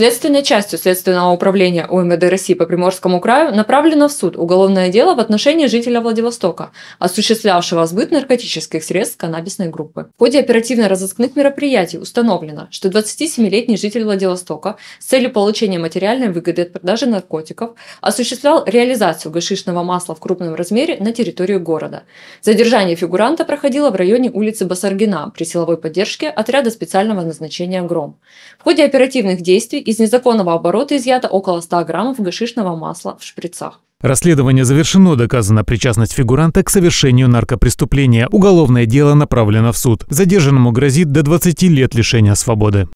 Следственной частью Следственного управления УМВД России по Приморскому краю направлено в суд уголовное дело в отношении жителя Владивостока, осуществлявшего сбыт наркотических средств каннабисной группы. В ходе оперативно-розыскных мероприятий установлено, что 27-летний житель Владивостока с целью получения материальной выгоды от продажи наркотиков осуществлял реализацию гашишного масла в крупном размере на территорию города. Задержание фигуранта проходило в районе улицы Басаргина при силовой поддержке отряда специального назначения «Гром». В ходе оперативных действий из незаконного оборота изъято около 100 граммов гашишного масла в шприцах. Расследование завершено, доказана причастность фигуранта к совершению наркопреступления. Уголовное дело направлено в суд. Задержанному грозит до 20 лет лишения свободы.